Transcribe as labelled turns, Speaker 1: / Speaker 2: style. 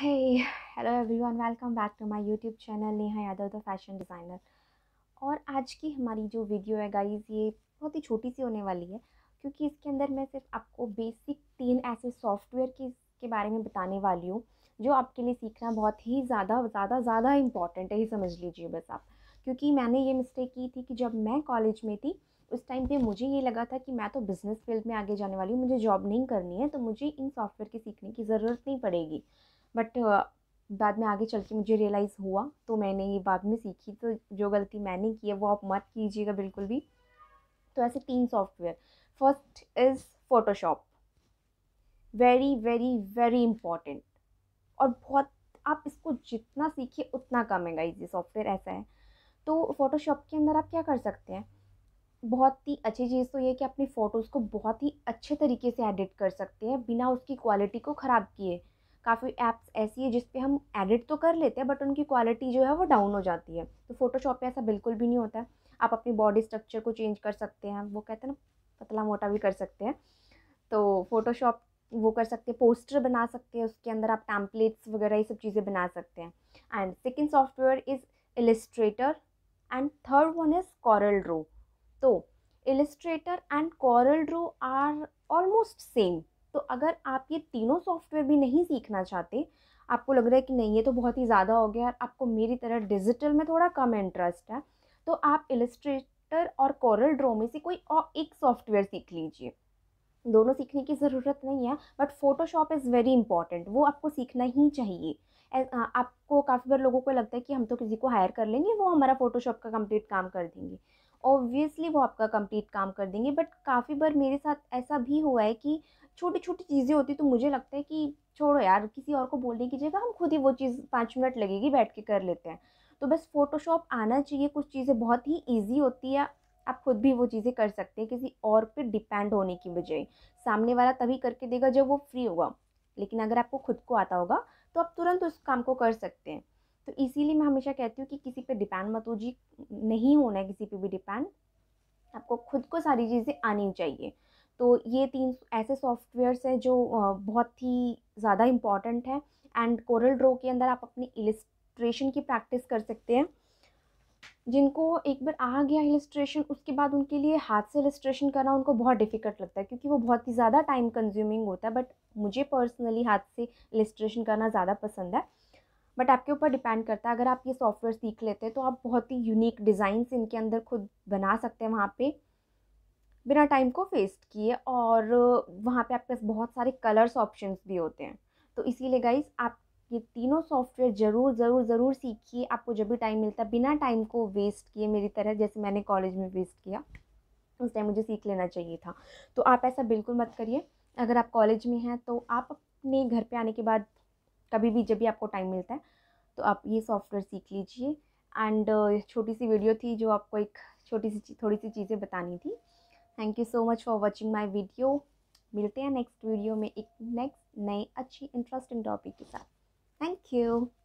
Speaker 1: है hello everyone welcome back to my YouTube channel Neha Yadav the fashion designer और आज की हमारी जो वीडियो है गाइस ये बहुत ही छोटी सी होने वाली है क्योंकि इसके अंदर मैं सिर्फ आपको बेसिक तीन ऐसे सॉफ्टवेयर की के बारे में बताने वाली हूँ जो आपके लिए सीखना बहुत ही ज़्यादा ज़्यादा ज़्यादा इंपॉर्टेंट है ही समझ लीजिए बस आप क्योंकि मैंने ये मिस्टेक की थी कि जब मैं कॉलेज में थी उस टाइम पे मुझे ये लगा था कि मैं तो बिज़नेस फील्ड में आगे जाने वाली हूँ मुझे जॉब नहीं करनी है तो मुझे इन सॉफ्टवेयर की सीखने की ज़रूरत नहीं पड़ेगी बट बाद में आगे चल के मुझे रियलाइज़ हुआ तो मैंने ये बाद में सीखी तो जो गलती मैंने की है वो आप मत कीजिएगा बिल्कुल भी तो ऐसे तीन software first is Photoshop very very very important और बहुत आप इसको जितना सीखिए उतना कम है गाइज ये सॉफ्टवेयर ऐसा है तो फ़ोटोशॉप के अंदर आप क्या कर सकते हैं बहुत ही अच्छी चीज़ तो ये कि अपने फ़ोटोज़ को बहुत ही अच्छे तरीके से एडिट कर सकते हैं बिना उसकी क्वालिटी को ख़राब किए काफ़ी ऐप्स ऐसी है जिसपे हम एडिट तो कर लेते हैं बट उनकी क्वालिटी जो है वो डाउन हो जाती है तो फोटोशॉप पे ऐसा बिल्कुल भी नहीं होता है आप अपनी बॉडी स्ट्रक्चर को चेंज कर सकते हैं वो कहते हैं ना पतला मोटा भी कर सकते हैं तो फोटोशॉप वो कर सकते हैं पोस्टर बना सकते हैं उसके अंदर आप टैम्पलेट्स वगैरह ये सब चीज़ें बना सकते हैं and second software is Illustrator and third one is Corel Draw तो Illustrator and Corel Draw are almost same तो अगर आप ये तीनों सॉफ्टवेयर भी नहीं सीखना चाहते आपको लग रहा है कि नहीं ये तो बहुत ही ज़्यादा हो गया और आपको मेरी तरह डिजिटल में थोड़ा कम इंटरेस्ट है तो आप इलस्ट्रेटर और कोरल ड्रो में से कोई और एक सॉफ्टवेयर सीख लीजिए दोनों सीखने की ज़रूरत नहीं है but Photoshop is very important वो आपको सीखना ही चाहिए आपको काफ़ी बार लोगों को लगता है कि हम तो किसी को हायर कर लेंगे वो हमारा फ़ोटोशॉप का कंप्लीट काम कर देंगे ऑब्वियसली वो आपका कंप्लीट काम कर देंगे बट काफ़ी बार मेरे साथ ऐसा भी हुआ है कि छोटी छोटी चीज़ें होती तो मुझे लगता है कि छोड़ो यार किसी और को बोलने की जगह हम खुद ही वो चीज़ पाँच मिनट लगेगी बैठ के कर लेते हैं तो बस फ़ोटोशॉप आना चाहिए कुछ चीज़ें बहुत ही ईजी होती है आप खुद भी वो चीज़ें कर सकते हैं किसी और पे डिपेंड होने की बजाय सामने वाला तभी करके देगा जब वो फ्री होगा लेकिन अगर आपको खुद को आता होगा तो आप तुरंत उस काम को कर सकते हैं तो इसीलिए मैं हमेशा कहती हूँ कि किसी पे डिपेंड मत हो जी नहीं होना है किसी पे भी डिपेंड आपको खुद को सारी चीज़ें आनी चाहिए तो ये तीन ऐसे सॉफ्टवेयर्स हैं जो बहुत ही ज़्यादा इम्पॉर्टेंट है एंड कोरल ड्रो के अंदर आप अपनी इलिस्ट्रेशन की प्रैक्टिस कर सकते हैं जिनको एक बार आ गया इलिस्ट्रेशन उसके बाद उनके लिए हाथ से इलिस्ट्रेशन करना उनको बहुत डिफ़िकल्ट लगता है क्योंकि वो बहुत ही ज़्यादा टाइम कंज्यूमिंग होता है बट मुझे पर्सनली हाथ से इलिस्ट्रेशन करना ज़्यादा पसंद है बट आपके ऊपर डिपेंड करता है अगर आप ये सॉफ्टवेयर सीख लेते हैं तो आप बहुत ही यूनिक डिज़ाइंस इनके अंदर खुद बना सकते हैं वहाँ पे बिना टाइम को वेस्ट किए और वहाँ पे आपके पास बहुत सारे कलर्स ऑप्शंस भी होते हैं तो इसीलिए गाइज आप ये तीनों सॉफ्टवेयर ज़रूर ज़रूर ज़रूर सीखिए आपको जब भी टाइम मिलता है बिना टाइम को वेस्ट किए मेरी तरह जैसे मैंने कॉलेज में वेस्ट किया उस टाइम मुझे सीख लेना चाहिए था तो आप ऐसा बिल्कुल मत करिए अगर आप कॉलेज में हैं तो आप अपने घर पे आने के बाद कभी भी जब भी आपको टाइम मिलता है तो आप ये सॉफ्टवेयर सीख लीजिए एंड uh, छोटी सी वीडियो थी जो आपको एक छोटी सी थोड़ी सी चीज़ें बतानी थी thank you so much for watching my video मिलते हैं नेक्स्ट वीडियो में एक नेक्स्ट नए अच्छी इंटरेस्टिंग टॉपिक के साथ थैंक यू